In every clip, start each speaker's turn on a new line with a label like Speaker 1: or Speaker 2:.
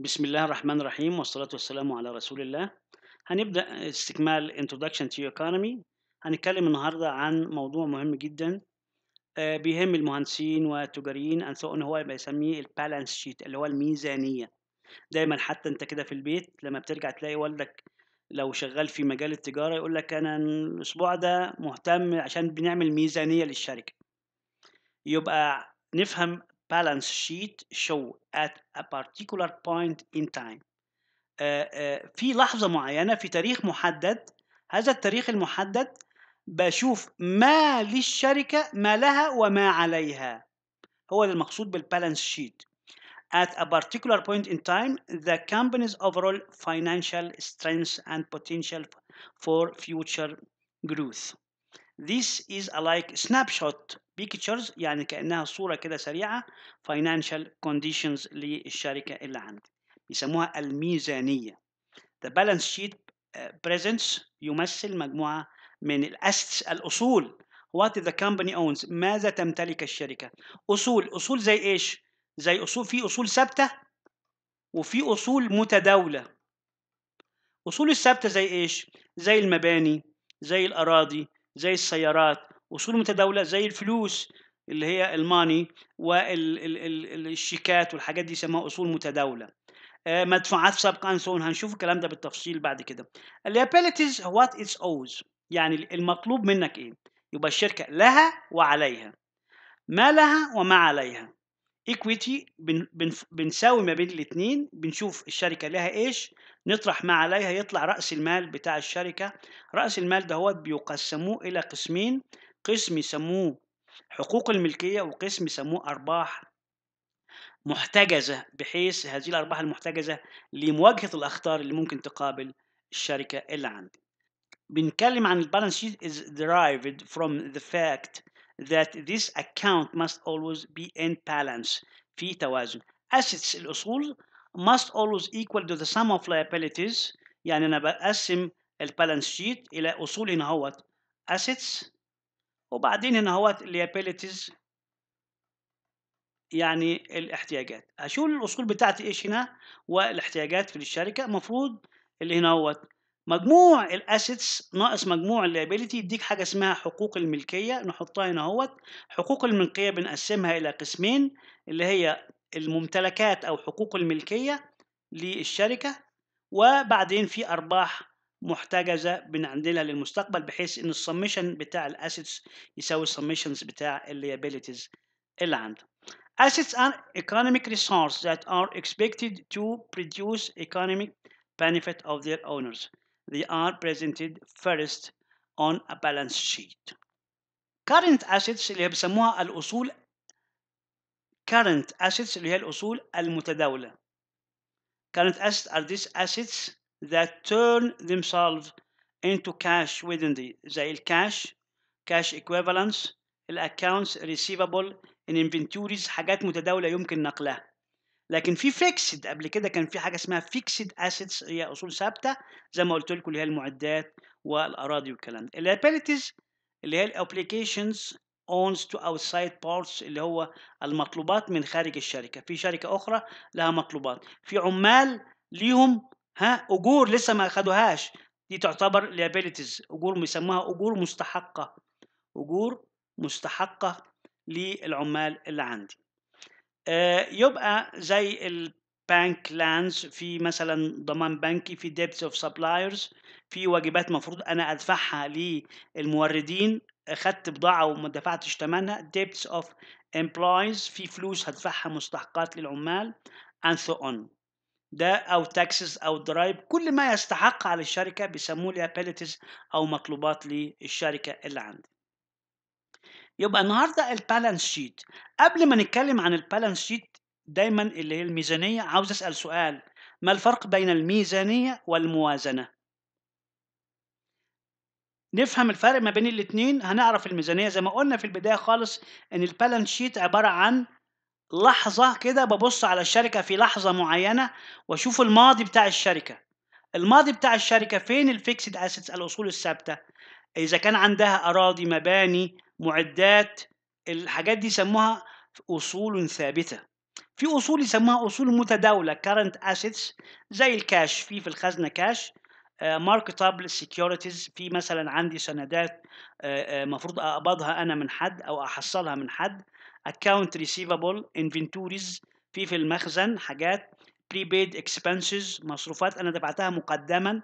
Speaker 1: بسم الله الرحمن الرحيم والصلاة والسلام على رسول الله هنبدأ استكمال Introduction to Economy هنتكلم النهاردة عن موضوع مهم جدا آه، بيهم المهندسين والتجاريين أن سواء هو بيسميه البالانس شيت اللي هو الميزانية دايما حتى انت كده في البيت لما بترجع تلاقي والدك لو شغال في مجال التجارة يقول لك أنا الأسبوع ده مهتم عشان بنعمل ميزانية للشركة يبقى نفهم balance sheet show at a particular point in time في لحظة معينة في تاريخ محدد هذا التاريخ المحدد بشوف ما للشركة ما لها وما عليها هو المقصود بالبالانس شيت At a particular point in time, the company's overall financial strength and potential for future growth. This is a like snapshot بيكتشرز يعني كأنها صورة كده سريعة فاينانشال كونديشنز للشركة اللي عندي بيسموها الميزانية The balance sheet آه، presents يمثل مجموعة من الأسس الأصول What the company owns ماذا تمتلك الشركة أصول أصول زي إيش زي أصول في أصول ثابتة وفي أصول متداولة أصول الثابتة زي إيش زي المباني زي الأراضي زي السيارات اصول متداوله زي الفلوس اللي هي الماني والشيكات والحاجات دي يسموها اصول متداوله آه، مدفوعات سابقه سون هنشوف الكلام ده بالتفصيل بعد كده liabilities what اتس owes يعني المطلوب منك ايه يبقى الشركه لها وعليها ما لها وما عليها equity بنساوي ما بين الاثنين بنشوف الشركه لها ايش نطرح ما عليها يطلع راس المال بتاع الشركه راس المال ده هو بيقسموه الى قسمين قسم يسموه حقوق الملكية وقسم يسموه أرباح محتجزة بحيث هذه الأرباح المحتجزة لمواجهة الأخطار اللي ممكن تقابل الشركة اللي عندي بنتكلم عن البالانس شيت is derived from the fact that this account must always be in balance في توازن assets الأصول must always equal to the sum of liabilities يعني أنا بقسم البالانس شيت إلى أصول هنا هوت assets وبعدين هنا هوت liabilities يعني الاحتياجات هشوف الاصول بتاعتي ايش هنا والاحتياجات في الشركه المفروض اللي هنا هوت مجموع الاسيتس ناقص مجموع الليابيلتي يديك حاجه اسمها حقوق الملكيه نحطها هنا هوت حقوق الملكيه بنقسمها الى قسمين اللي هي الممتلكات او حقوق الملكيه للشركه وبعدين في ارباح محتجزه بنعدلها للمستقبل بحيث ان السميشن بتاع الاسيتس يساوي السميشنز بتاع الليابيليتيز اللي عنده Assets are economic resources that are expected to produce economic benefit of their owners. They are presented first on a balance sheet. Current assets اللي بيسموها الأصول current assets اللي هي الأصول المتداولة. Current assets are these assets that turn themselves into cash within the زي الكاش cash equivalents accounts receivable in inventories حاجات متداولة يمكن نقلها لكن في فيكسد قبل كده كان في حاجة اسمها فيكسد اسيتس هي أصول ثابتة زي ما قلت لكم اللي هي المعدات والأراضي والكلام ده liabilities اللي هي الابليكيشنز owns to outside parts اللي هو المطلوبات من خارج الشركة في شركة أخرى لها مطلوبات في عمال ليهم ها اجور لسه ما اخدوهاش دي تعتبر liabilities اجور بيسموها اجور مستحقه اجور مستحقه للعمال اللي عندي آه يبقى زي البانك لاندز في مثلا ضمان بنكي في ديبتس اوف سبلايرز في واجبات مفروض انا ادفعها للموردين اخدت بضاعه وما دفعتش ثمنها ديبتس اوف employees في فلوس هدفعها مستحقات للعمال and so on ده او تاكسز او ضرائب كل ما يستحق على الشركه بيسموه liabilities او مطلوبات للشركه اللي عندي يبقى النهارده البالانس شيت قبل ما نتكلم عن البالانس شيت دايما اللي هي الميزانيه عاوز اسال سؤال ما الفرق بين الميزانيه والموازنه نفهم الفرق ما بين الاثنين هنعرف الميزانيه زي ما قلنا في البدايه خالص ان البالانس شيت عباره عن لحظة كده ببص على الشركة في لحظة معينة واشوف الماضي بتاع الشركة الماضي بتاع الشركة فين الفيكسد اسيتس الاصول الثابتة اذا كان عندها اراضي مباني معدات الحاجات دي سموها اصول ثابتة في اصول يسموها اصول متداولة current assets زي الكاش في في الخزنة كاش ماركتابل سيكيورتيز في مثلا عندي سندات المفروض آه، آه، اقبضها انا من حد او احصلها من حد account receivable inventories في في المخزن حاجات prepaid expenses مصروفات انا دفعتها مقدما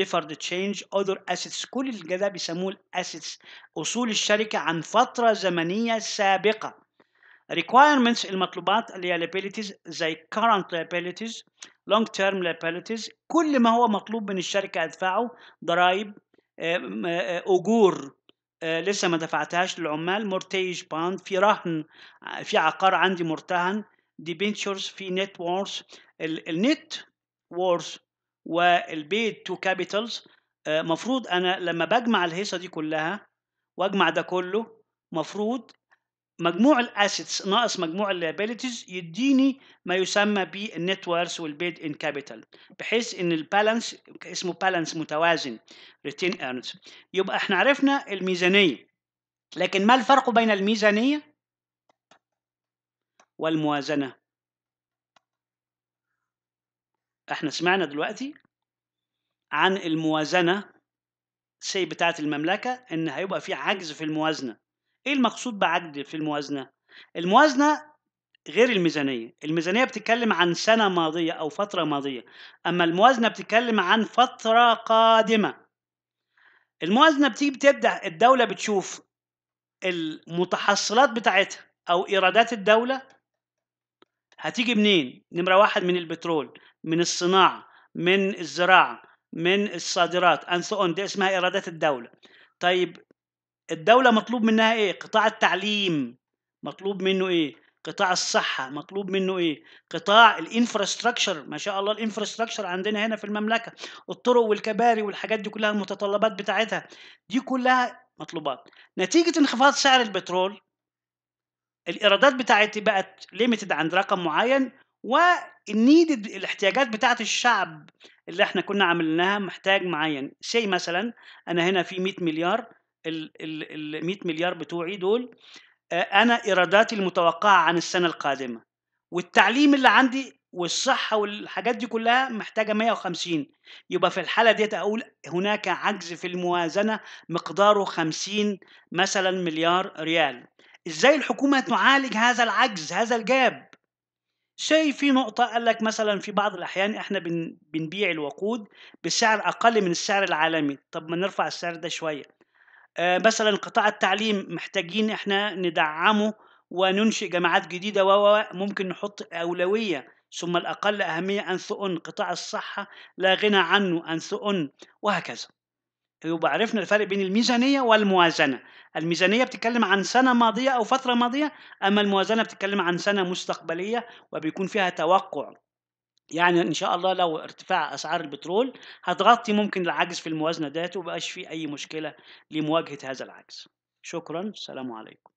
Speaker 1: deferred change other assets كل ده بيسموه assets اصول الشركه عن فتره زمنيه سابقه requirements المطلوبات liabilities زي current liabilities long term liabilities كل ما هو مطلوب من الشركه ادفعه ضرائب اجور آه، لسه ما دفعتهاش للعمال مورتيج باند في رهن آه، في عقار عندي مرتهن ديبنتشرز في نت وورث النت وورث والبيت تو كابيتالز آه، مفروض انا لما بجمع الهيصه دي كلها واجمع ده كله مفروض مجموع الاسيتس ناقص مجموع الليابيلتيز يديني ما يسمى بالنت ورث والبيد ان كابيتال بحيث ان البالانس اسمه بالانس متوازن ريتين ايرنز يبقى احنا عرفنا الميزانيه لكن ما الفرق بين الميزانيه والموازنه احنا سمعنا دلوقتي عن الموازنه سي بتاعه المملكه ان هيبقى في عجز في الموازنه ايه المقصود بعجد في الموازنه الموازنه غير الميزانيه الميزانيه بتتكلم عن سنه ماضيه او فتره ماضيه اما الموازنه بتتكلم عن فتره قادمه الموازنه بتيجي بتبدا الدوله بتشوف المتحصلات بتاعتها او ايرادات الدوله هتيجي منين نمره واحد من البترول من الصناعه من الزراعه من الصادرات اند سو اون دي اسمها ايرادات الدوله طيب الدولة مطلوب منها ايه؟ قطاع التعليم مطلوب منه ايه؟ قطاع الصحة مطلوب منه ايه؟ قطاع الانفراستراكشر ما شاء الله الانفراستراكشر عندنا هنا في المملكة الطرق والكباري والحاجات دي كلها المتطلبات بتاعتها دي كلها مطلوبات نتيجة انخفاض سعر البترول الايرادات بتاعتي بقت ليميتد عند رقم معين والنيدد الاحتياجات بتاعت الشعب اللي احنا كنا عملناها محتاج معين شيء مثلا انا هنا في 100 مليار ال 100 مليار بتوعي دول آه، انا ايراداتي المتوقعه عن السنه القادمه والتعليم اللي عندي والصحه والحاجات دي كلها محتاجه 150 يبقى في الحاله ديت اقول هناك عجز في الموازنه مقداره 50 مثلا مليار ريال ازاي الحكومه تعالج هذا العجز هذا الجاب شيء في نقطة قال لك مثلا في بعض الأحيان إحنا بنبيع الوقود بسعر أقل من السعر العالمي طب ما نرفع السعر ده شوية آه، مثلا قطاع التعليم محتاجين احنا ندعمه وننشئ جامعات جديدة وممكن نحط أولوية ثم الأقل أهمية أن ثؤن قطاع الصحة لا غنى عنه أن ثؤن وهكذا يبقى عرفنا الفرق بين الميزانية والموازنة الميزانية بتتكلم عن سنة ماضية أو فترة ماضية أما الموازنة بتتكلم عن سنة مستقبلية وبيكون فيها توقع يعني ان شاء الله لو ارتفاع اسعار البترول هتغطي ممكن العجز في الموازنه ديت ومبقاش في اي مشكله لمواجهه هذا العجز شكرا السلام عليكم